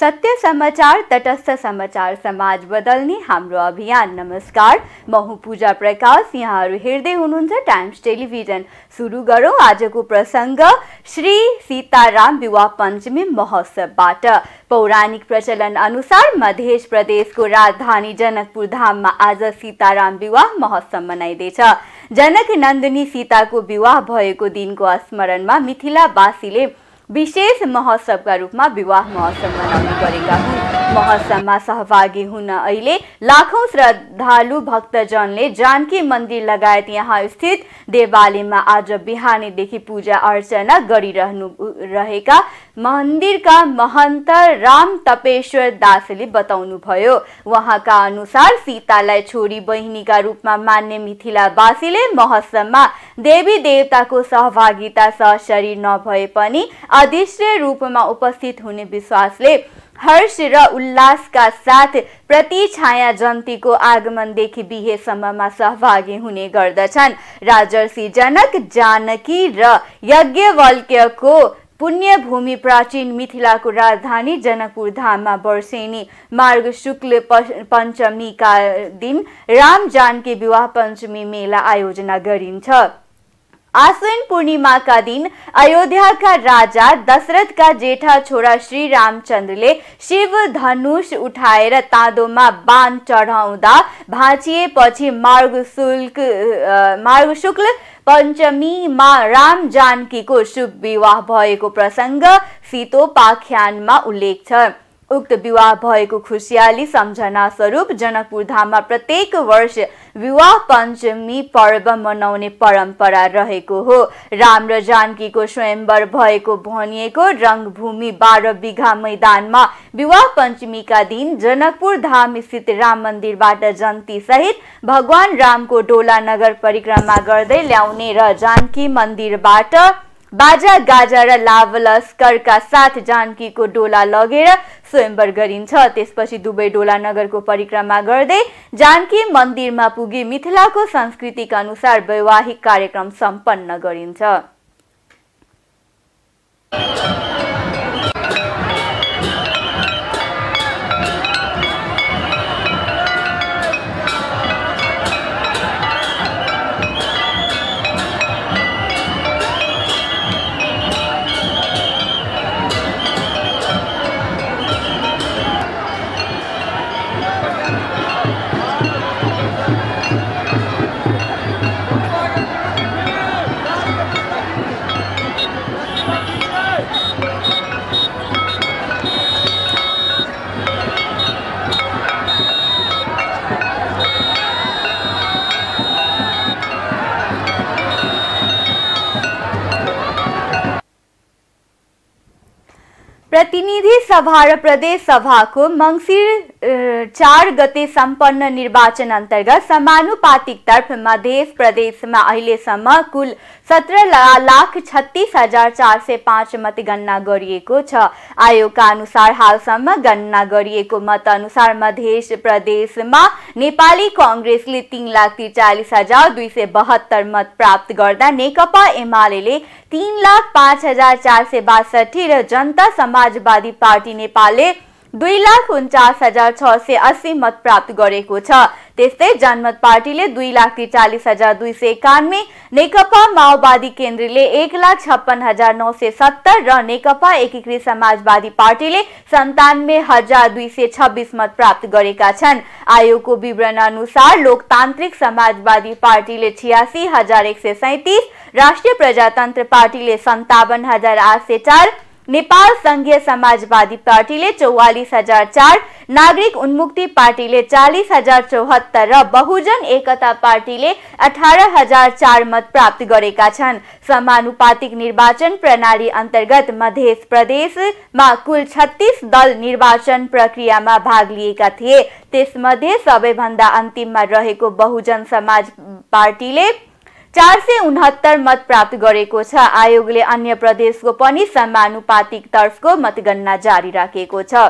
सत्य समाचार तटस्थ समाचार समाज बदल्ने हाम्रो अभियान नमस्कार म पूजा प्रकाश यहाँहरू हेर्दै हुनुहुन्छ टाइम्स टेलिभिजन सुरु गरौँ आजको प्रसङ्ग श्री सीताराम विवाह पञ्चमी महोत्सवबाट पौराणिक प्रचलन अनुसार मध्य प्रदेशको राजधानी जनकपुर धाममा आज सीताराम विवाह महोत्सव मनाइँदैछ जनक नन्दिनी सीताको विवाह भएको दिनको स्मरणमा मिथिलावासीले विशेष महोत्सवका रूपमा विवाह महोत्सव मनाउने गरेका हुन् महोत्सवमा सहभागी हुन अहिले लाखौँ श्रद्धालु भक्तजनले जानकी मन्दिर लगायत यहाँ स्थित देवालयमा आज बिहानीदेखि पूजा अर्चना गरिरहनु रहेका मन्दिरका महन्त राम तपेश्वर दासले बताउनुभयो उहाँका अनुसार सीतालाई छोरी बहिनीका रूपमा मान्ने मिथिलावासीले महोत्सवमा देवी देवताको सहभागिता सहशरी नभए पनि अदृश्य रूपमा उपस्थित हुने विश्वासले हर्ष र उल्लासका साथ प्रति छाया जन्तीको आगमनदेखि बिहेसम्ममा सहभागी हुने गर्दछन् राजर्षि जनक जानकी र यज्ञवल्क्यको पुण्यभूमि प्राचीन मिथिलाको राजधानी जनकपुर धाममा वर्षेनी मार्ग शुक्ल पञ्चमीका दिन राम जानकी विवाह पञ्चमी मेला आयोजना गरिन्छ आश्विन पूर्णिमाका दिन अयोध्याका राजा दशरथका जेठा छोरा श्री रामचन्द्रले शिव धनुष उठाएर ताँदोमा बाण चढाउँदा भाँचिएपछि मार्ग शुल्क मार्ग शुक्ल पञ्चमीमा राम जानकीको शुभ विवाह भएको प्रसङ्ग पाख्यानमा उल्लेख छ उक्त विवाह भएको खुसियाली सम्झना स्वरूप जनकपुरधाममा प्रत्येक वर्ष विवाह पञ्चमी पर्व मनाउने परम्परा रहेको हो राम र जानकीको स्वयंवर भएको भनिएको रङ्गभूमि बाह्र बिघा मैदानमा विवाह पञ्चमीका दिन जनकपुर धाम स्थित राम मन्दिरबाट जन्ती सहित भगवान रामको डोला नगर परिक्रमा गर्दै ल्याउने र जानकी मन्दिरबाट बाजा गाजा र लाभ लस्करका साथ जानकीको डोला लगेर स्वयंवर गरिन्छ त्यसपछि दुवै डोला नगरको परिक्रमा गर्दै जानकी मन्दिरमा पुगी मिथिलाको संस्कृतिका अनुसार वैवाहिक कार्यक्रम सम्पन्न गरिन्छ प्रतिनिधि सभा र प्रदेश सभाको मङ्सिर चार गते सम्पन्न निर्वाचन अन्तर्गत समानुपातिकतर्फ मधेस प्रदेशमा अहिलेसम्म कुल सत्र लाख छत्तिस हजार चार सय पाँच मतगणना गरिएको छ आयोगका अनुसार हालसम्म गणना गरिएको मत अनुसार मध्य प्रदेशमा नेपाली कङ्ग्रेसले तिन लाख त्रिचालिस हजार दुई सय बहत्तर मत प्राप्त गर्दा नेकपा एमाले तिन लाख पाँच हजार चार सय बासठी र जनता समाज समाजवादी पार्टी नेपालले दुई लाख उन्चास हजार छ सय अस्सी मत प्राप्त गरेको छ त्यस्तै जनमत पार्टीले दुई लाख त्रिचालिस हजार दुई सय एकानब्बे नेकपा माओवादी केन्द्रले एक लाख छप्पन्न हजार नौ सय सत्तर र नेकपा एकीकृत समाजवादी पार्टीले सन्तानब्बे हजार दुई सय छब्बिस मत प्राप्त गरेका छन् आयोगको विवरण अनुसार लोकतान्त्रिक समाजवादी पार्टीले छियासी हजार एक सय सैतिस राष्ट्रिय प्रजातन्त्र पार्टीले सन्तावन हजार आठ सय चार नेपाल संघीय समाजवादी पार्टीले चौवालिस हजार चार नागरिक उन्मुक्ति पार्टीले चालिस हजार चौहत्तर र बहुजन एकता पार्टीले अठार हजार चार मत प्राप्त गरेका छन् समानुपातिक निर्वाचन प्रणाली अन्तर्गत मध्य प्रदेशमा कुल छत्तिस दल निर्वाचन प्रक्रियामा भाग लिएका थिए त्यसमध्ये सबैभन्दा अन्तिममा रहेको बहुजन समाज पार्टीले चार सय उनहत्तर मत प्राप्त गरेको छ आयोगले अन्य प्रदेशको पनि समानुपातिक तर्फको मतगणना जारी राखेको छ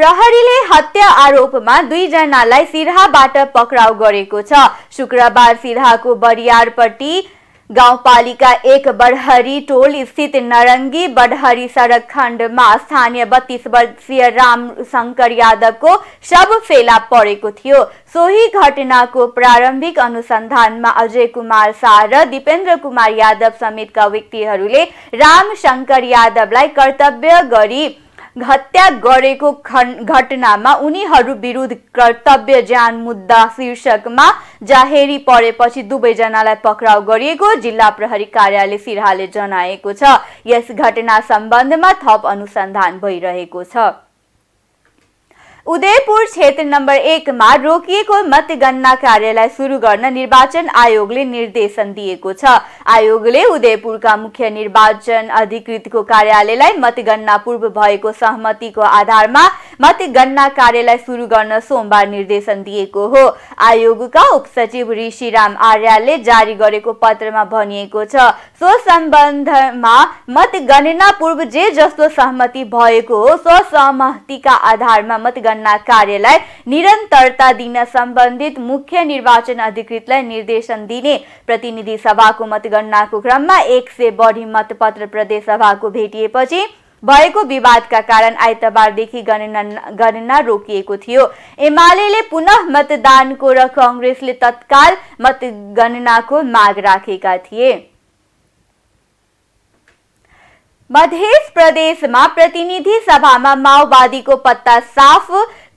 प्रहरीले हत्या आरोपमा दुईजनालाई सिरहाबाट पक्राउ गरेको छ शुक्रबार सिरहाको बरियारपट्टि गांव पालिका एक बड़हरी टोल स्थित नरंगी बड़हरी सड़क खंड में स्थानीय बत्तीस वर्षीय राम शंकर यादव को शव फेला पड़े थी सोही घटना को प्रारंभिक अनुसंधान में अजय कुमार शाह र कुमार यादव का व्यक्ति राम यादव लाई कर्तव्य गरी हत्या गरेको घटनामा उनीहरू विरुद्ध कर्तव्य ज्यान मुद्दा शीर्षकमा जाहेरी परेपछि दुवैजनालाई पक्राउ गरिएको जिल्ला प्रहरी कार्यालय सिराले जनाएको छ यस घटना सम्बन्धमा थप अनुसन्धान भइरहेको छ उदयपुर क्षेत्र नम्बर एकमा रोकिएको मतगणना कार्यलाई सुरु गर्न निर्वाचन आयोगले निर्देशन दिएको छ आयोगले उदयपुरका मुख्य निर्वाचन अधिकृतको कार्यालयलाई मतगणना पूर्व भएको सहमतिको आधारमा मतगणना कार्यलाई सुरु गर्न सोमबार निर्देशन दिएको हो आयोगका उपसचिव ऋषिराम आर्यले जारी गरेको पत्रमा भनिएको छ सो सम्बन्धमा मतगणना पूर्व जे जस्तो सहमति भएको हो सो सहमतिका आधारमा मतगणना कार्यलाई निरन्तरता दिन सम्बन्धित मुख्य निर्वाचन अधिकृतलाई निर्देशन दिने प्रतिनिधि सभाको मतगणनाको क्रममा एक सय बढी मतपत्र प्रदेश सभाको भेटिएपछि विवाद का कारण आइतबारदेखि गणना गणना रोक थी एमाले पुनः को र ने तत्काल मग राखा थे मधेश प्रदेश में प्रतिनिधि माओवादी को पत्ता साफ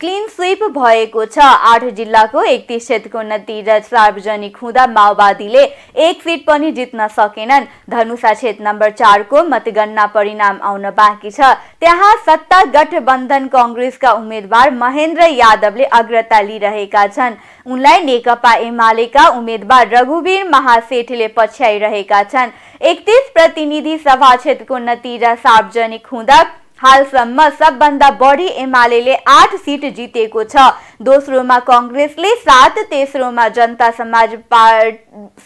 क्लिन स्विप भएको छ आठ जिल्लाको एकतिस क्षेत्रको नतिजा सार्वजनिक हुँदा माओवादीले एक सिट पनि जित्न सकेनन् धनुषा क्षेत्र नम्बर चारको मतगणना परिणाम आउन बाँकी छ त्यहाँ सत्ता गठबन्धन कङ्ग्रेसका उम्मेद्वार महेन्द्र यादवले अग्रता लिइरहेका छन् उनलाई नेकपा एमालेका उम्मेद्वार रघुवीर महासेठले पछ्याइरहेका छन् एकतिस प्रतिनिधि सभा क्षेत्रको नतिजा सार्वजनिक हुँदा हालसम्म सबभन्दा बढी एमाले आठ सिट जितेको छ दोस्रोमा कङ्ग्रेसले सात तेस्रोमा जनता समाज पार्ट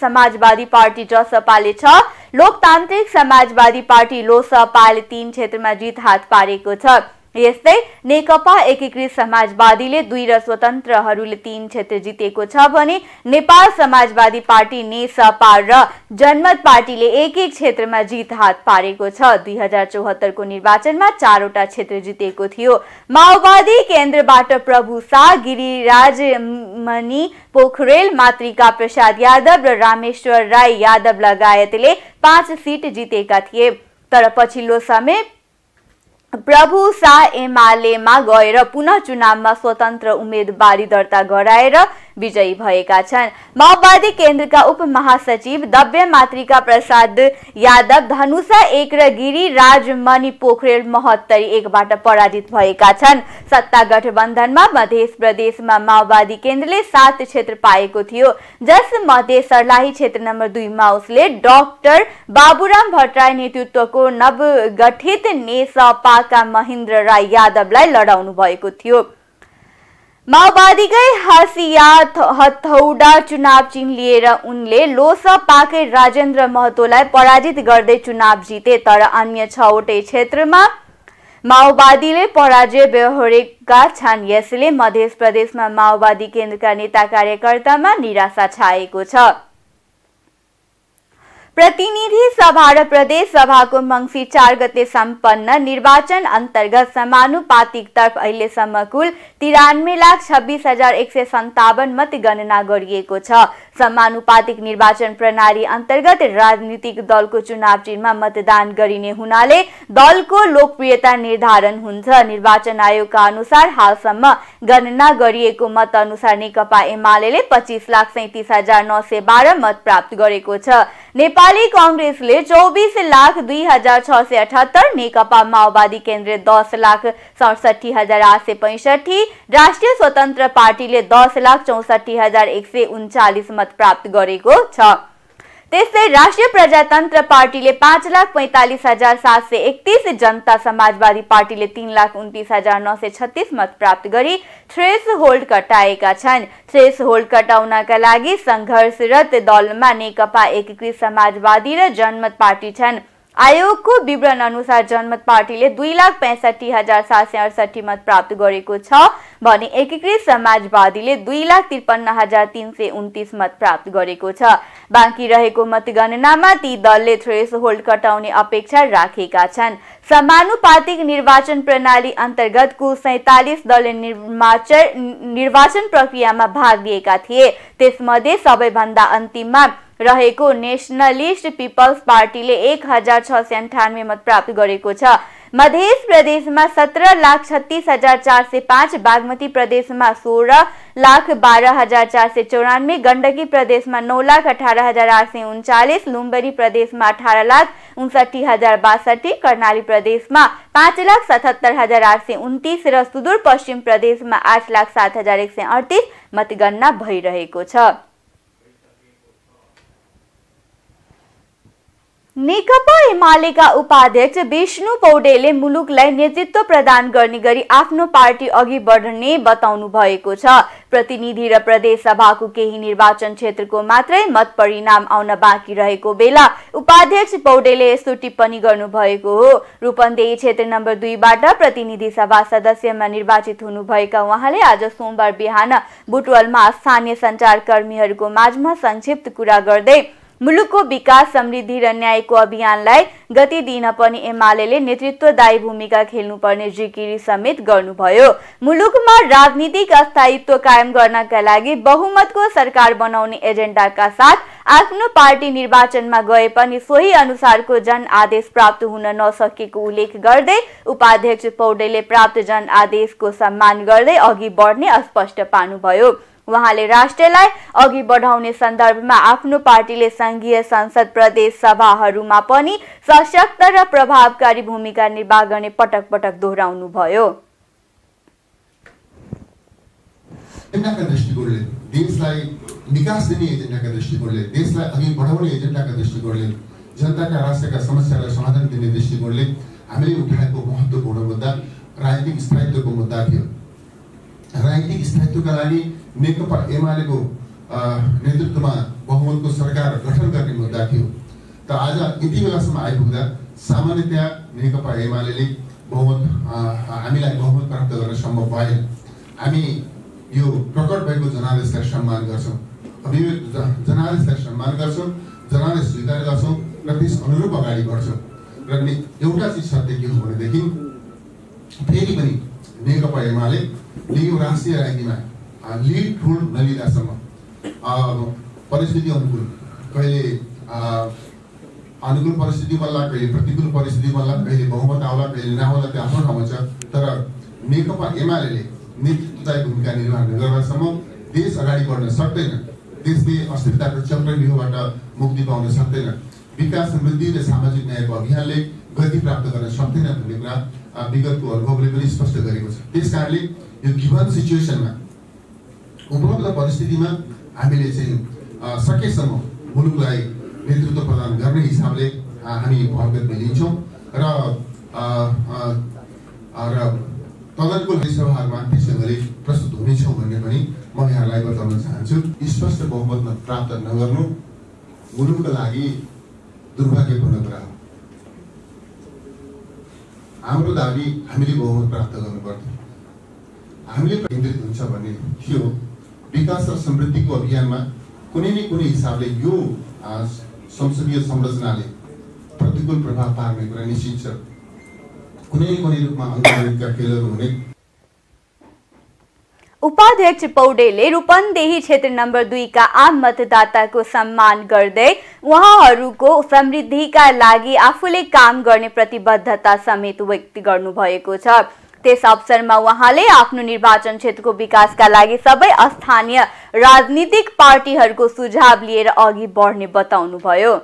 समाजवादी पार्टी जसपाले छ लोकतान्त्रिक समाजवादी पार्टी लोसपाले तीन क्षेत्रमा जित हात पारेको छ यस्तै नेकपा एकीकृत समाजवादीले दुई र स्वतन्त्रहरूले तीन क्षेत्र जितेको छ भने नेपाल समाजवादी पार्टी नेसपा र जनमत पार्टीले एक एक क्षेत्रमा जित हात पारेको छ दुई हजार चौहत्तरको निर्वाचनमा चारवटा क्षेत्र जितेको थियो माओवादी केन्द्रबाट प्रभु शाह गिरिराज मणि पोखरेल मातृका प्रसाद यादव र रामेश्वर राई यादव लगायतले पाँच सिट जितेका थिए तर पछिल्लो समय प्रभु शाह एमालेमा गएर पुनः चुनावमा स्वतन्त्र उम्मेदवारी दर्ता गराएर विजयी भएका छन् माओवादी केन्द्रका उप महासचिव दव्य मातृका प्रसाद यादव धनुषा एक र गिरी राजमणि पोखरेल महत्तरी एकबाट पराजित भएका छन् सत्ता गठबन्धनमा मध्य प्रदेशमा माओवादी केन्द्रले सात क्षेत्र पाएको थियो जसमध्ये सर्लाही क्षेत्र नम्बर दुईमा उसले डाक्टर बाबुराम भट्टराई नेतृत्वको नवगठित नेसपाका महेन्द्र राई यादवलाई लडाउनु भएको थियो माओवादीकै हासिया हथौडा चुनाव चिन्ह लिएर उनले लोसपाकै राजेन्द्र महतोलाई पराजित गर्दै चुनाव जिते तर अन्य छवटै क्षेत्रमा माओवादीले पराजय बेहोरेका छन् यसले मध्य प्रदेशमा माओवादी केन्द्रका नेता कार्यकर्तामा निराशा छाएको छ प्रतिनिधि सभा र प्रदेश सभाको मङ्सिर चार गते सम्पन्न निर्वाचन अन्तर्गत समानुपातिकतर्फ अहिलेसम्म कुल तिरानब्बे लाख छब्बिस हजार एक सय सन्तावन मतगणना गरिएको छ समानुपातिक निर्वाचन प्रणाली अन्तर्गत राजनीतिक दलको चुनाव चिन्हमा मतदान गरिने हुनाले दलको लोकप्रियता निर्धारण हुन्छ निर्वाचन आयोगका अनुसार हालसम्म गणना गरिएको मत अनुसार नेकपा एमाले पच्चिस लाख सैतिस हजार नौ सय बाह्र मत प्राप्त गरेको छ नेपाल नेपाली कङ्ग्रेसले चौबिस लाख दुई हजार छ सय अठहत्तर नेकपा माओवादी केन्द्र दस लाख सडसठी हजार आठ सय पैँसठी राष्ट्रिय स्वतन्त्र पार्टीले दस लाख चौसठी हजार एक सय उन्चालिस मत प्राप्त गरेको छ त्यस्तै राष्ट्रिय प्रजातन्त्र पार्टीले पाँच लाख पैँतालिस हजार सात सय एकतिस जनता समाजवादी पार्टीले तीन लाख उन्तिस हजार नौ सय छत्तिस मत प्राप्त गरी थ्रेस होल्ड कटाएका छन् थ्रेस होल्ड कटाउनका लागि सङ्घर्षरत दलमा नेकपा एकीकृत समाजवादी र जनमत पार्टी छन् आयोगको विवरण अनुसार जनमत पार्टीले दुई लाख पैँसठी हजार सात सय अडसठी मत प्राप्त गरेको छ भने एकीकृत समाजवादीले दुई लाख त्रिपन्न हजार तिन सय उन्तिस मत प्राप्त गरेको छ बाँकी रहेको मतगणनामा ती दलले थ्रेस होल्ड कटाउने अपेक्षा राखेका छन् समानुपातिक निर्वाचन प्रणाली अन्तर्गत कुल सैतालिस दलले निर्वाचन निर्वाचन प्रक्रियामा भाग लिएका थिए त्यसमध्ये सबैभन्दा अन्तिममा रहेको नेसनलिस्ट पिपल्स पार्टीले एक हजार छ सय अन्ठानब्बे मत प्राप्त गरेको छ मध्य प्रदेशमा सत्र लाख छत्तिस हजार चार सय पाँच बागमती प्रदेशमा सोह्र लाख बाह्र हजार चार सय चौरानब्बे गण्डकी प्रदेशमा नौ लाख अठार हजार आठ सय उन्चालिस लुम्बरी प्रदेशमा अठार लाख उन्साठी हजार बासठी कर्णाली प्रदेशमा पाँच लाख सतहत्तर हजार आठ सय उन्तिस र सुदूरपश्चिम प्रदेशमा आठ लाख सात हजार एक सय अडतिस मतगणना भइरहेको छ नेकपा एमालेका उपाध्यक्ष विष्णु पौडेले मुलुकलाई नेतृत्व प्रदान गर्ने गरी आफ्नो पार्टी अघि बढ्ने बताउनु भएको छ प्रतिनिधि र प्रदेश सभाको केही निर्वाचन क्षेत्रको मात्रै मत परिणाम आउन बाँकी रहेको बेला उपाध्यक्ष पौडेले यस्तो टिप्पणी गर्नुभएको हो रूपन्देही क्षेत्र नम्बर दुईबाट प्रतिनिधि सभा सदस्यमा निर्वाचित हुनुभएका उहाँले आज सोमबार बिहान बुटवलमा स्थानीय सञ्चारकर्मीहरूको माझमा संक्षिप्त कुरा गर्दै मुलुकको विकास समृद्धि र न्यायको अभियानलाई गति दिन पनि एमाले नेतृत्वदायी भूमिका खेल्नुपर्ने जिकिरी समेत गर्नुभयो मुलुकमा राजनीतिक अस्थायित्व कायम गर्नका लागि बहुमतको सरकार बनाउने एजेन्डाका साथ आफ्नो पार्टी निर्वाचनमा गए पनि सोही अनुसारको जन आदेश प्राप्त हुन नसकेको उल्लेख गर्दै उपाध्यक्ष पौडेले प्राप्त जनआदेशको सम्मान गर्दै अघि बढ्ने स्पष्ट पार्नुभयो उहाँले राष्ट्रलाई अघि बढाउने सन्दर्भमा आफ्नो पार्टीले संघीय संसद प्रदेश सभाहरूमा पनि सशक्त र प्रभावकारी भूमिका निर्वाह गर्ने पटक पटक दोहोऱ्याउनु भयो एजेन्डाका दृष्टिकोणले देशलाई विकास दिने एजेन्डाका दृष्टिकोणले देशलाई अघि बढाउने एजेन्डाका दृष्टिकोणले जनताका राष्ट्रका समस्यालाई समाधान दिने दृष्टिकोणले हामीले उठाएको महत्त्वपूर्ण मुद्दा राजनीतिक स्थायित्वको मुद्दा थियो राजनीतिक स्थायित्वका लागि नेकपा एमालेको नेतृत्वमा बहुमतको सरकार गठन गर्ने मुद्दा थियो त आज यति बेलासम्म आइपुग्दा सामान्यतया नेकपा एमाले बहुमत हामीलाई बहुमत प्राप्त गर्न सम्भव भएन हामी यो प्रकट भएको जनादेशलाई सम्मान गर्छौँ अभिव्यक्त जनादेशलाई सम्मान गर्छौँ जनादेश स्वीकार गर्छौँ र त्यस अनुरूप अगाडि बढ्छौँ र एउटा चिज सत्य के हो भनेदेखि फेरि पनि नेकपा एमाले राष्ट्रिय राजनीतिमा लिड ठुल नलिँदासम्म परिस्थिति अनुकूल कहिले अनुकूल परिस्थिति बल्ला कहिले प्रतिकूल परिस्थिति बल्ला कहिले बहुमत आउला कहिले नआउला त्यो आफ्नो ठाउँमा छ तर नेकपा एमाले नेतृत्वदायक भूमिका निर्वाह नगर्दासम्म देश अगाडि बढ्न सक्दैन देशले अस्थिरताको चक्र मुक्ति पाउन सक्दैन विकास समृद्धि र सामाजिक न्यायको अभियानले गति प्राप्त गर्न सक्दैन भन्ने कुरा विगतको अनुभवले पनि स्पष्ट गरेको छ त्यस कारणले यो गिभन सिचुएसनमा उपलब्ध परिस्थितिमा हामीले चाहिँ सकेसम्म मुलुकलाई नेतृत्व प्रदान गर्ने हिसाबले हामी भगत मिलिन्छौँ र र तदनुकूल सभाहरूमा त्यसैगरी प्रस्तुत हुनेछौँ भन्ने पनि म यहाँलाई बताउन चाहन्छु स्पष्ट बहुमत प्राप्त नगर्नु मुलुकको लागि दुर्भाग्यपूर्ण कुरा हो हाम्रो दाबी हामीले बहुमत प्राप्त गर्नुपर्थ्यो हामीले केन्द्रित हुन्छ भन्ने थियो विकास र समृद्धिको अभियानमा कुनै न कुनै हिसाबले यो संसदीय संरचनाले प्रतिकूल प्रभाव पार्ने कुरा निश्चित छ कुनै न कुनै रूपमा अन्तरिका खेलहरू हुने उपाध्यक्ष पौडेले रूपन्देही क्षेत्र नम्बर दुईका आम मतदाताको सम्मान गर्दै उहाँहरूको समृद्धिका लागि आफूले काम गर्ने प्रतिबद्धता समेत व्यक्त गर्नुभएको छ त्यस अवसरमा उहाँले आफ्नो निर्वाचन क्षेत्रको विकासका लागि सबै स्थानीय राजनीतिक पार्टीहरूको सुझाव लिएर अघि बढ्ने बताउनुभयो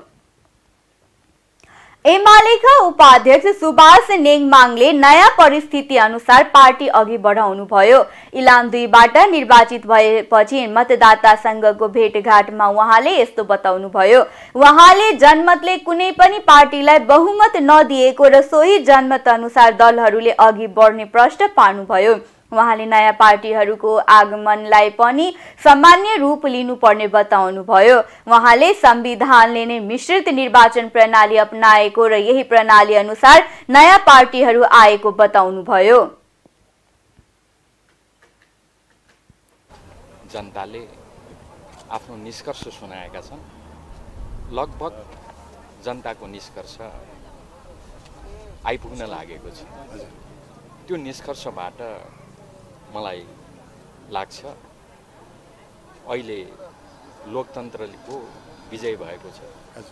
एमालेका उपाध्यक्ष सुभाष नेङमाङले नयाँ परिस्थिति अनुसार पार्टी अघि बढाउनुभयो इलाम दुईबाट निर्वाचित भएपछि मतदातासँगको भेटघाटमा उहाँले यस्तो बताउनुभयो उहाँले जनमतले कुनै पनि पार्टीलाई बहुमत नदिएको र सोही जनमत अनुसार दलहरूले अघि बढ्ने प्रश्न पार्नुभयो उहाँले नयाँ पार्टीहरूको आगमनलाई पनि सामान्य रूप लिनुपर्ने बताउनुभयो उहाँले संविधानले नै मिश्रित निर्वाचन प्रणाली अपनाएको र यही प्रणाली अनुसार नयाँ पार्टीहरू आएको बताउनुभयो जनताले आफ्नो निष्कर्ष सुनाएका छन् लगभग जनताको निष्कर्ष आइपुग्न लागेको छ त्यो निष्कर्षबाट मलाई लाग्छ अहिले लोकतन्त्रको विजय भएको छ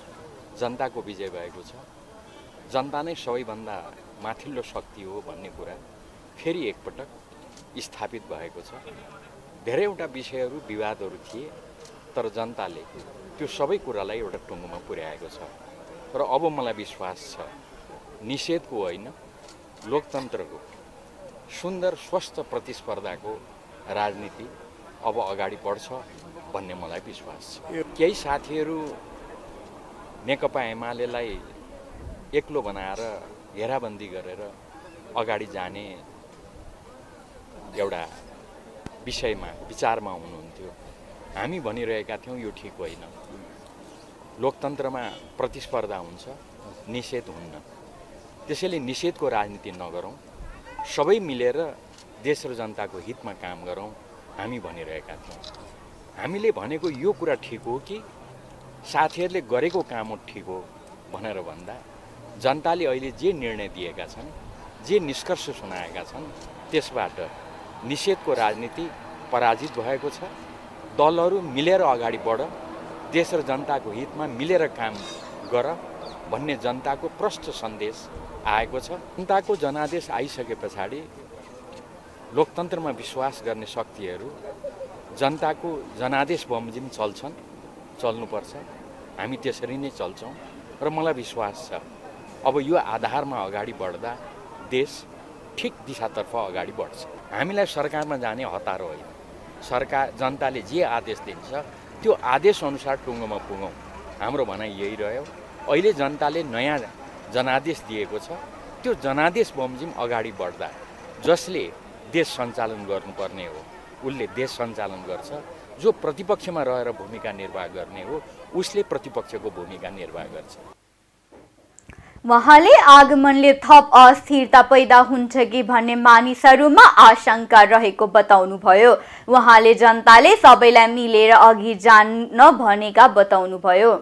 जनताको विजय भएको छ जनता नै सबैभन्दा माथिल्लो शक्ति हो भन्ने कुरा फेरि एकपटक स्थापित भएको छ धेरैवटा विषयहरू विवादहरू थिए तर जनताले त्यो सबै कुरालाई एउटा टुङ्गोमा पुर्याएको छ र अब मलाई विश्वास छ निषेधको होइन लोकतन्त्रको सुन्दर स्वस्थ प्रतिस्पर्धाको राजनीति अब अगाडि बढ्छ भन्ने मलाई विश्वास छ केही साथीहरू नेकपा एमालेलाई एक्लो बनाएर घेराबन्दी गरेर अगाडि जाने एउटा विषयमा विचारमा हुनुहुन्थ्यो हामी भनिरहेका थियौँ यो ठिक होइन लोकतन्त्रमा प्रतिस्पर्धा हुन्छ निषेध हुन्न त्यसैले निषेधको राजनीति नगरौँ सबै मिलेर देश र जनताको हितमा काम गरौँ हामी भनिरहेका छौँ हामीले भनेको यो कुरा ठिक हो कि साथीहरूले गरेको काम हो ठिक हो भनेर भन्दा जनताले अहिले जे निर्णय दिएका छन् जे निष्कर्ष सुनाएका छन् त्यसबाट निषेधको राजनीति पराजित भएको छ दलहरू मिलेर अगाडि बढ देश र जनताको हितमा मिलेर काम गर भन्ने जनताको प्रष्ट सन्देश आएको छ जनताको जनादेश आइसके पछाडि लोकतन्त्रमा विश्वास गर्ने शक्तिहरू जनताको जनादेश बमोजिम चल्छन् चल्नुपर्छ हामी त्यसरी नै चल्छौँ र मलाई विश्वास छ अब यो आधारमा अगाडि बढ्दा देश ठिक दिशातर्फ अगाडि बढ्छ हामीलाई सरकारमा जाने हतारो होइन सरकार जनताले जे आदेश दिन्छ त्यो आदेशअनुसार टुङ्गोमा पुगौँ हाम्रो भनाइ यही रह्यो अहिले जनताले नयाँ जनादेश दिएको छ त्यो जनादेश बमजिम अगाडि बढ्दा जसले देश सञ्चालन गर्नुपर्ने हो उसले देश सञ्चालन गर्छ जो प्रतिपक्षमा रहेर भूमिका निर्वाह गर्ने हो उसले प्रतिपक्षको भूमिका निर्वाह गर्छ उहाँले आगमनले थप अस्थिरता पैदा हुन्छ कि भन्ने मानिसहरूमा आशंका रहेको बताउनुभयो उहाँले जनताले सबैलाई मिलेर अघि जान्न भनेका बताउनुभयो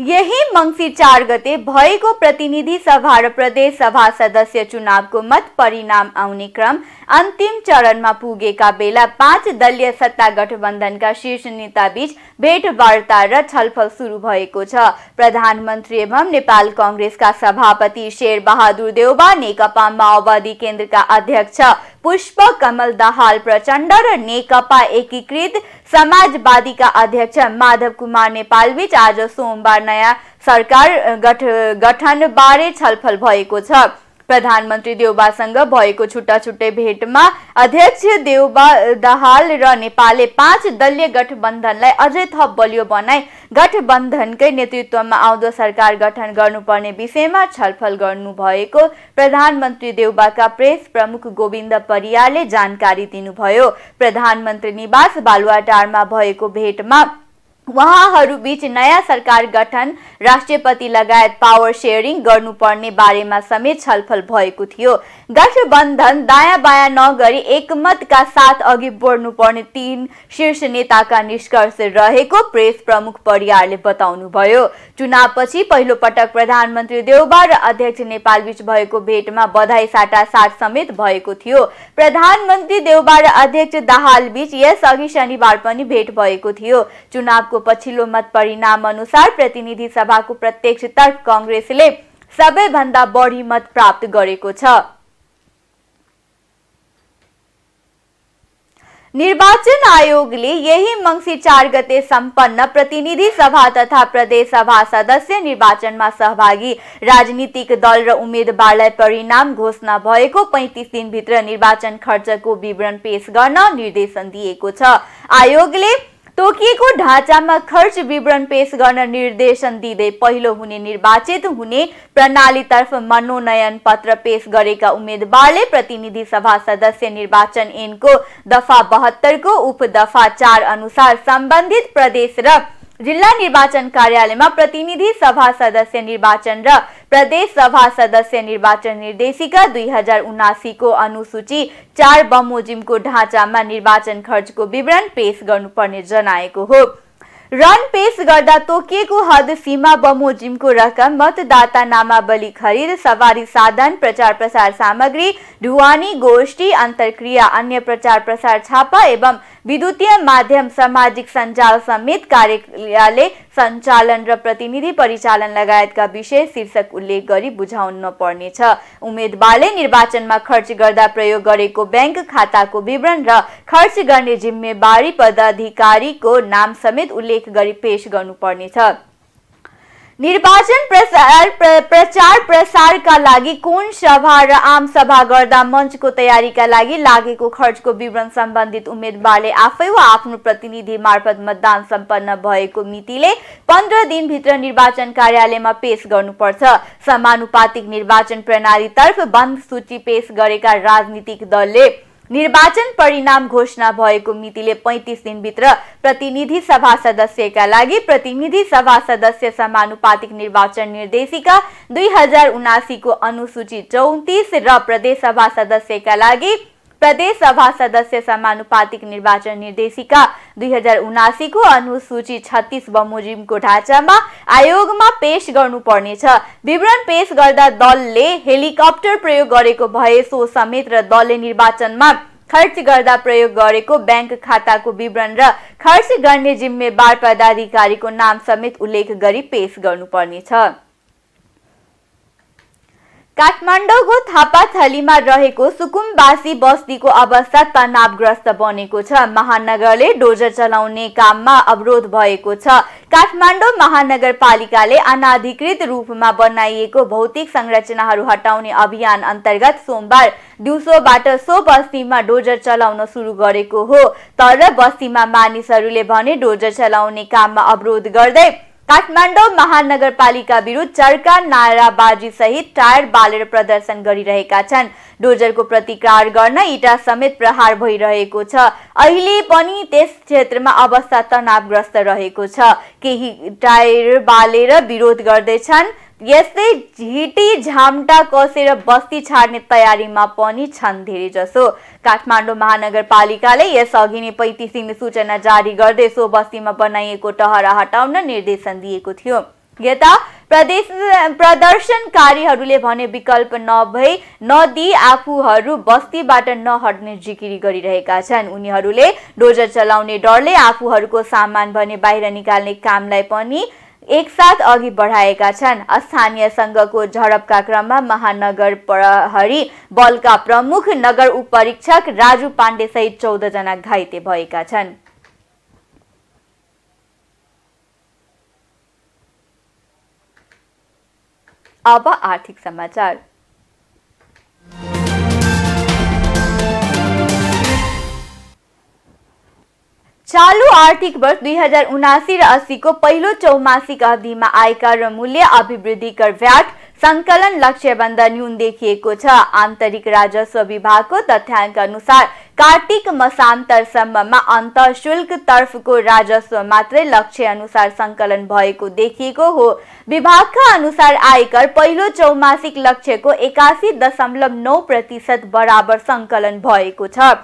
यही मंगसी चारगते को प्रतिनिधि सभा र प्रदेश सभा सदस्य को मत परिणाम आउने क्रम अन्तिम चरणमा पुगेका बेला पाँच दलीय सत्ता गठबन्धनका शीर्ष नेताबीच भेटवार्ता र छलफल सुरु भएको छ प्रधानमन्त्री एवं नेपाल कङ्ग्रेसका सभापति शेरबहादुर देउबा नेकपा माओवादी केन्द्रका अध्यक्ष पुष्प कमल दाहाल प्रचण्ड र नेकपा एकीकृत समाजवादीका अध्यक्ष माधव कुमार नेपालबीच आज सोमबार नयाँ सरकार गठ गठनबारे छलफल भएको छ प्रधानमन्त्री देउबासँग भएको छुट्टा छुट्टै भेटमा अध्यक्ष देउबा दहाल र नेपालले पाँच दलीय गठबन्धनलाई अझै थप बलियो बनाई गठबन्धनकै नेतृत्वमा आउँदो सरकार गठन गर्नुपर्ने विषयमा छलफल गर्नुभएको प्रधानमन्त्री देउबाका प्रेस प्रमुख गोविन्द परियारले जानकारी दिनुभयो प्रधानमन्त्री निवास बालुवाटारमा भएको भेटमा उहाँहरू बीच नयाँ सरकार गठन राष्ट्रपति लगायत पावर सेयरिङ गर्नुपर्ने बारेमा समेत छलफल भएको थियो गठबन्धन दायाँ बायाँ नगरी एकमतका साथ अघि बढ्नुपर्ने तीन शीर्ष नेताका निष्कर्ष रहेको प्रेस प्रमुख परियारले बताउनुभयो चुनावपछि पहिलो पटक प्रधानमन्त्री देवबार र अध्यक्ष नेपाल नेपालबीच भएको भेटमा बधाई साटा साटासाट समेत भएको थियो प्रधानमन्त्री देवबार र अध्यक्ष दाहाल बीच यसअघि शनिबार पनि भेट भएको थियो चुनाव चुनावको पछिल्लो मत परिणाम अनुसार प्रतिनिधि सभाको प्रत्यक्ष तर्फ कङ्ग्रेसले सबैभन्दा बढी मत प्राप्त गरेको छ निर्वाचन आयोगले यही मङ्सिर चार गते सम्पन्न प्रतिनिधि सभा तथा प्रदेश सभा सदस्य निर्वाचनमा सहभागी राजनीतिक दल र उम्मेद्वारलाई परिणाम घोषणा भएको पैँतिस दिनभित्र निर्वाचन खर्चको विवरण पेश गर्न निर्देशन दिएको छ आयोगले तोकिएको ढाँचामा खर्च विवरण पेश गर्न निर्देशन दिँदै पहिलो हुने निर्वाचित हुने प्रणालीतर्फ मनोनयन पत्र पेश गरेका उम्मेद्वारले प्रतिनिधि सभा सदस्य निर्वाचन को दफा बहत्तरको उपदफा चार अनुसार सम्बन्धित प्रदेश र जिल्ला निर्वाचन कार्यालयमा प्रतिनिधि सभा सदस्य निर्वाचन र प्रदेश सभा सदस्य निर्वाचन निर्देशिका दुई हजार उनासीको अनुसूची चार बमोजिमको ढाँचामा निर्वाचन खर्चको विवरण पेश गर्नुपर्ने जनाएको हो रन पेश गर्दा तोकिएको हद सीमा बमोजिमको रकम मतदाता नामावली खरिद सवारी साधन प्रचार प्रसार सामग्री ढुवानी गोष्ठी अन्तर्क्रिया अन्य प्रचार प्रसार छापा एवं विद्युतीय माध्यम सामाजिक सञ्जाल समेत कार्यालय सञ्चालन र प्रतिनिधि परिचालन लगायतका विषय शीर्षक उल्लेख गरी बुझाउन पर्नेछ उम्मेदवारले निर्वाचनमा खर्च गर्दा प्रयोग गरेको ब्याङ्क खाताको विवरण र खर्च गर्ने जिम्मेवारी पदाधिकारीको नाम समेत उल्लेख एक गरी पेश गर्नुपर्नेछ निर्वाचन प्रचार प्रचार प्रसारका लागि कुन सभा र आम सभा गर्दा मञ्चको तयारीका लागि लागेको खर्चको विवरण सम्बन्धित उम्मेद्वारले आफै वा आफ्नो प्रतिनिधि मार्फत मतदान सम्पन्न भएको मितिले पन्ध्र दिनभित्र निर्वाचन कार्यालयमा पेश गर्नुपर्छ समानुपातिक निर्वाचन प्रणालीतर्फ बन्द सूची पेश गरेका राजनीतिक दलले निर्वाचन परिणाम घोषणा भएको मितिले पैँतिस दिनभित्र प्रतिनिधि सभा सदस्यका लागि प्रतिनिधि सभा सदस्य समानुपातिक निर्वाचन निर्देशिका दुई हजार उनासीको अनुसूची चौतिस र प्रदेश सभा सदस्यका लागि प्रदेश सभा सदस्य समानुपातिक निर्वाचन निर्देशिका दुई हजार उनासीको अनुसूची छत्तिस बमोजिमको ढाँचामा आयोगमा पेश गर्नुपर्नेछ विवरण पेश गर्दा दलले हेलिकप्टर प्रयोग गरेको भए सो समेत र दलले निर्वाचनमा खर्च गर्दा प्रयोग गरेको ब्याङ्क खाताको विवरण र खर्च गर्ने जिम्मेवार पदाधिकारीको नाम समेत उल्लेख गरी पेश गर्नुपर्नेछ काठमाडौँको थापाथलीमा रहेको सुकुमवासी बस्तीको अवस्था तनावग्रस्त बनेको छ महानगरले डोजर चलाउने काममा अवरोध भएको छ काठमाडौँ महानगरपालिकाले अनाधिकृत रूपमा बनाइएको भौतिक संरचनाहरू हटाउने अभियान अन्तर्गत सोमबार दिउँसोबाट सो बस्तीमा डोजर चलाउन सुरु गरेको हो तर बस्तीमा मानिसहरूले भने डोजर चलाउने काममा अवरोध गर्दै काठमाडौँ महानगरपालिका विरुद्ध चर्का नाराबाजी सहित टायर बालेर प्रदर्शन गरिरहेका छन् डोजरको प्रतिकार गर्न इटा समेत प्रहार भइरहेको छ अहिले पनि त्यस क्षेत्रमा अवस्था तनावग्रस्त रहेको छ केही टायर बालेर विरोध गर्दैछन् यस्तै झिटी झाम्टा कसेर बस्ती छाड्ने तयारीमा पनि छन् धेरै जसो काठमाडौँ महानगरपालिकाले यसअघि नै दिन सूचना जारी गर्दै सो बस्तीमा बनाइएको टहरा हटाउन निर्देशन दिएको थियो यता प्रदेश प्रदर्शनकारीहरूले भने विकल्प नभई नदी आफूहरू बस्तीबाट नहट्ने जिकिरी गरिरहेका छन् उनीहरूले डोजर चलाउने डरले आफूहरूको सामान भने बाहिर निकाल्ने कामलाई पनि एकसाथ अघि बढाएका छन् स्थानीय सङ्घको झडपका क्रममा महानगर प्रहरी बलका प्रमुख नगर उपरीक्षक राजु पाण्डे चौध जना घाइते भएका छन् अब आर्थिक समाचार चालु आर्थिक वर्ष दुई हजार उनासी र अस्सीको पहिलो चौमासिक अवधिमा आयकर र मूल्य अभिवृद्धि कर भ्याट सङ्कलन लक्ष्यभन्दा न्यून देखिएको छ आन्तरिक राजस्व विभागको तथ्याङ्क अनुसार कार्तिक मसान्तरसम्ममा अन्त शुल्क तर्फको राजस्व मात्रै लक्ष्य अनुसार सङ्कलन भएको देखिएको हो विभागका अनुसार आयकर पहिलो चौमासिक लक्ष्यको एकासी दशमलव नौ प्रतिशत बराबर सङ्कलन भएको छ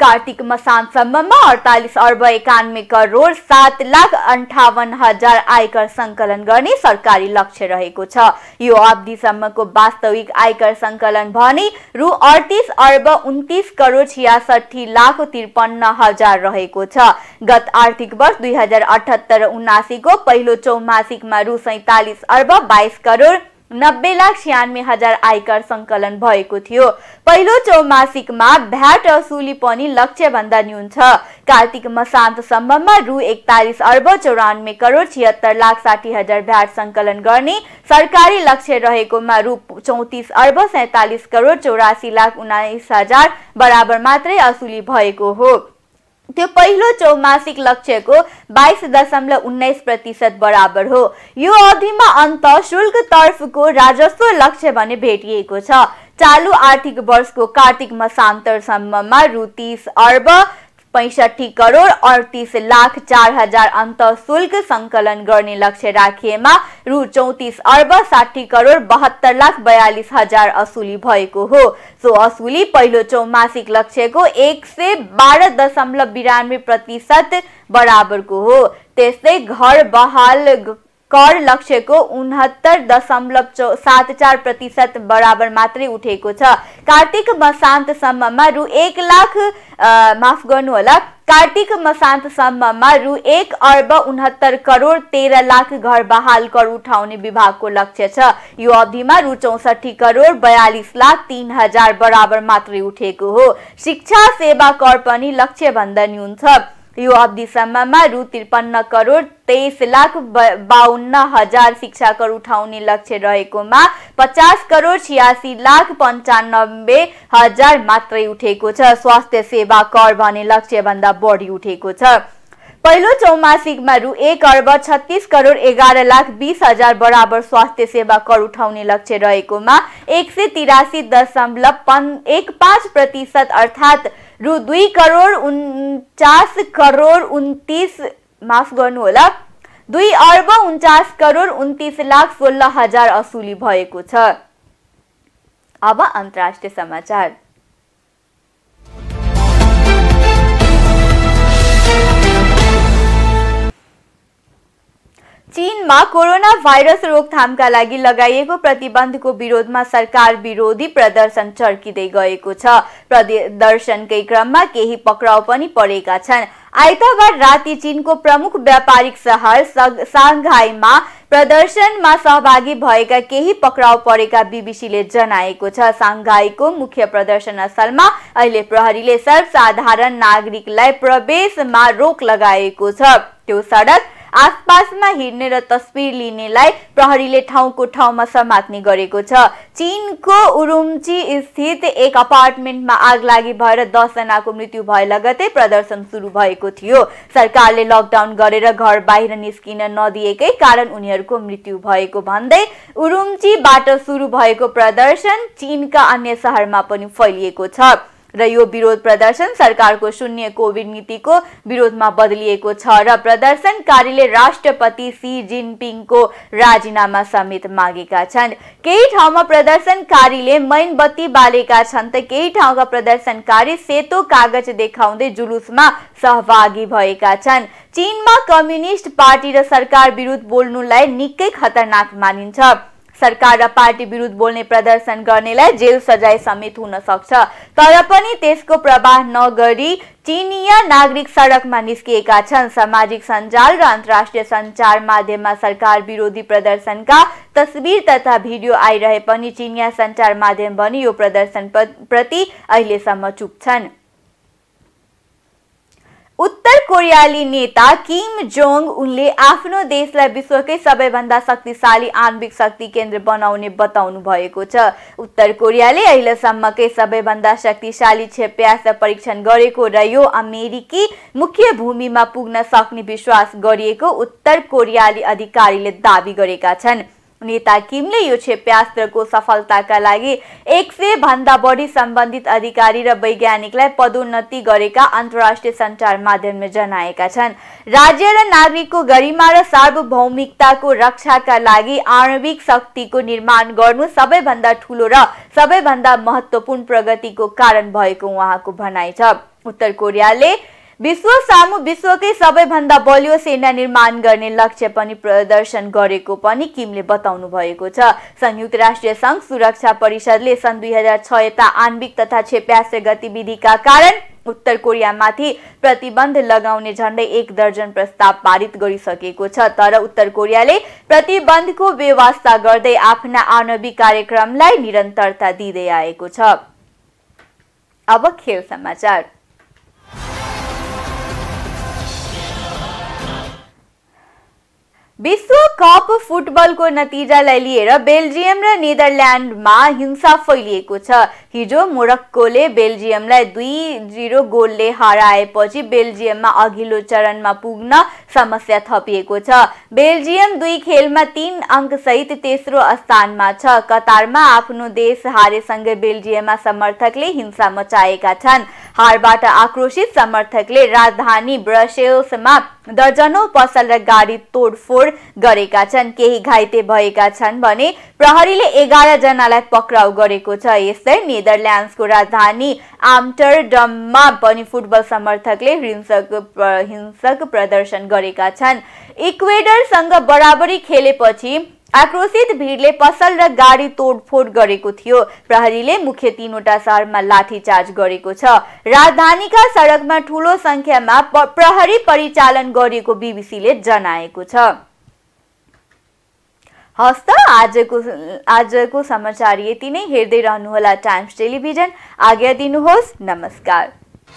कार्तिक मसानसम्ममा अडतालिस अर्ब एकानब्बे करोड सात लाख अन्ठाउन्न हजार आयकर सङ्कलन गर्ने सरकारी लक्ष्य रहेको छ यो अवधिसम्मको वास्तविक आयकर सङ्कलन भने रु अडतिस अर्ब उन्तिस करोड छियासठी लाख त्रिपन्न हजार रहेको छ गत आर्थिक वर्ष दुई हजार अठहत्तर उनासीको पहिलो चौमासिकमा रु सैतालिस अर्ब बाइस करोड नब्बे लाख छ्यानब्बे हजार आयकर सङ्कलन भएको थियो पहिलो चौमासिकमा भ्याट असुली पनि लक्ष्यभन्दा न्यून छ कार्तिक मसान्तसम्ममा रु एकतालिस अर्ब चौरानब्बे करोड छिहत्तर लाख साठी हजार भ्याट सङ्कलन गर्ने सरकारी लक्ष्य रहेकोमा रु चौतिस अर्ब सैँतालिस करोड चौरासी लाख उनाइस हजार बराबर मात्रै असुली भएको हो त्यो पहिलो चौमासिक लक्ष्यको बाइस दशमलव उन्नाइस प्रतिशत बराबर हो यो अवधिमा अन्त शुल्क तर्फको राजस्व लक्ष्य भने भेटिएको छ चालु आर्थिक वर्षको कार्तिक मसान्तरसम्ममा रु तिस अर्ब पैसठी करोड अडतिस लाख चार हजार अन्त शुल्क सङ्कलन गर्ने लक्ष्य राखिएमा रु चौतिस अर्ब साठी करोड बहत्तर लाख बयालिस हजार असुली भएको हो सो असुली पहिलो चौमासिक लक्ष्यको एक सय बाह्र दशमलव बिरानब्बे प्रतिशत बराबरको हो त्यस्तै घर बहाल कर लक्ष्यको उनहत्तर दशमलव सात चार प्रतिशत बराबर मात्रै उठेको छ कार्तिक मसान्तसम्ममा रु एक लाख माफ गर्नुहोला कार्तिक मसान्तसम्ममा रु एक अर्ब उनहत्तर करोड तेह्र लाख घर बहाल कर उठाउने विभागको लक्ष्य छ यो अवधिमा रु चौसठी करोड बयालिस लाख तिन हजार बराबर मात्रै उठेको हो शिक्षा सेवा कर पनि लक्ष्यभन्दा न्यून छ यो अवधिसम्ममा रु त्रिपन्न करोड तेइस लाख बाहन्न हजार शिक्षा कर उठाउने लक्ष्य रहेकोमा पचास करोड छियासी लाख पन्चानब्बे हजार मात्रै उठेको छ स्वास्थ्य सेवा कर भने लक्ष्यभन्दा बढी उठेको छ पहिलो चौमासिकमा रु एक अर्ब छत्तिस करोड एघार लाख बिस हजार बराबर स्वास्थ्य सेवा कर उठाउने लक्ष्य रहेकोमा एक सय तिरासी दशमलव एक पाँच प्रतिशत अर्थात् रु दुई करोड उन्चास करोड उन्तिस माफ होला दुई अर्ब उन्चास करोड उन्तिस लाख सोह्र हजार असुली भएको छ अब अन्तर्राष्ट्रिय समाचार चीनमा कोरोना भाइरस रोकथामका लागि लगाइएको प्रतिबन्धको विरोधमा सरकार विरोधी प्रदर्शन चर्किँदै गएको छ प्रदर्शनकै क्रममा केही पक्राउ पनि परेका छन् आइतबार राति चीनको प्रमुख व्यापारिक सहर साङ्घाईमा प्रदर्शनमा सहभागी भएका केही पक्राउ परेका बिबिसीले जनाएको छ साङ्घाईको मुख्य प्रदर्शन स्थलमा अहिले प्रहरीले सर्वसाधारण नागरिकलाई प्रवेशमा रोक लगाएको छ त्यो सडक आसपासमा हिँड्ने र तस्बिर लिनेलाई प्रहरीले ठाउँको ठाउँमा समात्ने गरेको छ चिनको उरुम्ची स्थित एक अपार्टमेन्टमा आग लागि भएर दसजनाको मृत्यु भए लगतै प्रदर्शन सुरु भएको थियो सरकारले लकडाउन गरेर घर बाहिर निस्किन नदिएकै कारण उनीहरूको मृत्यु भएको भन्दै उरुम्चीबाट सुरु भएको प्रदर्शन चिनका अन्य सहरमा पनि फैलिएको छ र यो विरोध प्रदर्शन सरकारको शून्य कोभिड नीतिको विरोधमा बदलिएको छ र प्रदर्शनकारीले राष्ट्रपति सी जिनपिङको राजीनामा समेत मागेका छन् केही ठाउँमा प्रदर्शनकारीले मैनबत्ती बालेका छन् त केही ठाउँका प्रदर्शनकारी सेतो कागज देखाउँदै जुलुसमा सहभागी भएका छन् चीनमा कम्युनिस्ट पार्टी र सरकार विरुद्ध बोल्नुलाई निकै खतरनाक मानिन्छ सरकार र पार्टी विरुद्ध बोल्ने प्रदर्शन गर्नेलाई जेल सजाय समेत हुन सक्छ तर पनि त्यसको प्रवाह नगरी चिनिया नागरिक सडकमा निस्किएका छन् सामाजिक सञ्जाल र अन्तर्राष्ट्रिय सञ्चार माध्यममा सरकार विरोधी प्रदर्शनका तस्विर तथा भिडियो आइरहे पनि चिनिया सञ्चार माध्यम भनी यो प्रदर्शन प्रति अहिलेसम्म चुप छन् उत्तर कोरियाली नेता किम जोङ उनले आफ्नो देशलाई विश्वकै सबैभन्दा शक्तिशाली आणविक शक्ति केन्द्र बनाउने बताउनु भएको छ उत्तर कोरियाले अहिलेसम्मकै सबैभन्दा शक्तिशाली क्षेप्यास परीक्षण गरेको र यो अमेरिकी मुख्य भूमिमा पुग्न सक्ने विश्वास गरिएको उत्तर कोरियाली अधिकारीले दावी गरेका छन् नेता किमले यो क्षेप्यास्त्रको सफलताका लागि एक सय भन्दा बढी सम्बन्धित अधिकारी र वैज्ञानिकलाई पदोन्नति गरेका अन्तर्राष्ट्रिय सञ्चार माध्यमले जनाएका छन् राज्य र नागरिकको गरिमा र सार्वभौमिकताको रक्षाका लागि आणविक शक्तिको निर्माण गर्नु सबैभन्दा ठुलो र सबैभन्दा महत्त्वपूर्ण प्रगतिको कारण भएको उहाँको भनाइ छ उत्तर कोरियाले विश्व सामु विश्वकै सबैभन्दा बलियो सेना निर्माण गर्ने लक्ष्य पनि प्रदर्शन गरेको पनि किमले बताउनु भएको छ संयुक्त राष्ट्रिय सङ्घ सुरक्षा परिषदले सन् दुई हजार छ यता आणविक तथा क्षेप्यास्य गतिविधिका कारण उत्तर कोरियामाथि प्रतिबन्ध लगाउने झण्डै एक दर्जन प्रस्ताव पारित गरिसकेको छ तर उत्तर कोरियाले प्रतिबन्धको व्यवस्था गर्दै आफ्ना आणविक कार्यक्रमलाई निरन्तरता दिँदै आएको छ अब खेल समाचार विश्वकप फुटबलको नतिजालाई लिएर बेल्जियम र नेदरल्यान्डमा हिंसा फैलिएको छ हिजो मोरक्कोले बेल्जियमलाई दुई जिरो गोलले हराएपछि बेल्जियममा अघिल्लो चरणमा पुग्न समस्या थपिएको छ बेल्जियम दुई खेलमा तीन अङ्कसहित तेस्रो स्थानमा छ कतारमा आफ्नो देश हारेसँगै बेल्जियममा समर्थकले हिंसा मचाएका छन् हारबाट आक्रोशित समर्थकले राजधानी ब्रसेल्समा दर्जनौ पसल र गाडी तोडफोड गरेका छन् केही घाइते भएका छन् भने प्रहरीले एघार जनालाई पक्राउ गरेको छ यस्तै नेदरल्यान्ड्सको राजधानी आम्टरडममा पनि फुटबल समर्थकले हिंसक हिंसक प्रदर्शन गरेका छन् इक्वेडरसँग बराबरी खेलेपछि आक्रोशित भिडले पसल र गाडी तोडफोड गरेको थियो प्रहरीले मुख्य तीनवटा सहरमा लाठीचार्ज गरेको छ राजधानीका सडकमा ठूलो संख्यामा प्रहरी परिचालन गरेको बिबिसीले जनाएको छ हस्त आजको आजको समाचार यति नै हेर्दै रहनुहोला टाइम्स टेलिभिजन आज्ञा दिनुहोस् नमस्कार